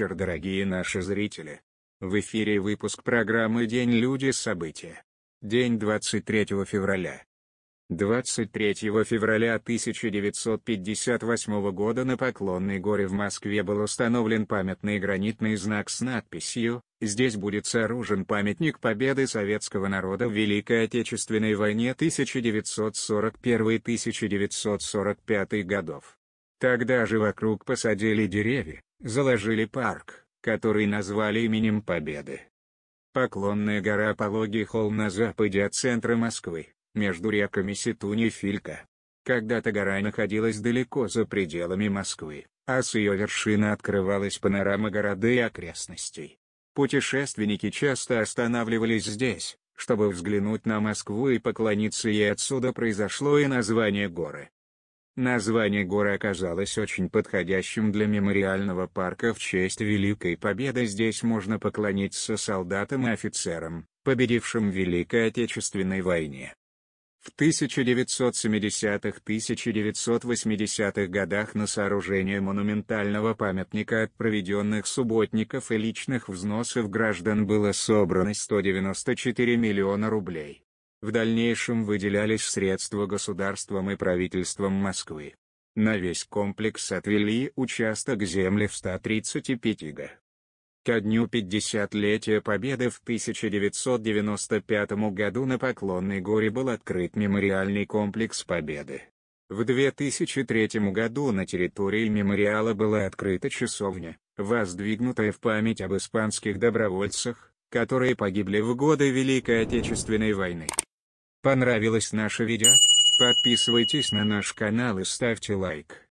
вечер, дорогие наши зрители! В эфире выпуск программы «День люди. События». День 23 февраля. 23 февраля 1958 года на Поклонной горе в Москве был установлен памятный гранитный знак с надписью «Здесь будет сооружен памятник победы советского народа в Великой Отечественной войне 1941-1945 годов». Тогда же вокруг посадили деревья, заложили парк, который назвали именем Победы. Поклонная гора Пологий холм на западе от центра Москвы, между реками Ситунь и Филька. Когда-то гора находилась далеко за пределами Москвы, а с ее вершины открывалась панорама города и окрестностей. Путешественники часто останавливались здесь, чтобы взглянуть на Москву и поклониться ей отсюда произошло и название горы. Название горы оказалось очень подходящим для мемориального парка в честь Великой Победы. Здесь можно поклониться солдатам и офицерам, победившим в Великой Отечественной войне. В 1970-1980-х годах на сооружение монументального памятника от проведенных субботников и личных взносов граждан было собрано 194 миллиона рублей. В дальнейшем выделялись средства государством и правительством Москвы. На весь комплекс отвели участок земли в 135 га. Ко дню 50-летия Победы в 1995 году на Поклонной горе был открыт мемориальный комплекс Победы. В 2003 году на территории мемориала была открыта часовня, воздвигнутая в память об испанских добровольцах, которые погибли в годы Великой Отечественной войны. Понравилось наше видео? Подписывайтесь на наш канал и ставьте лайк.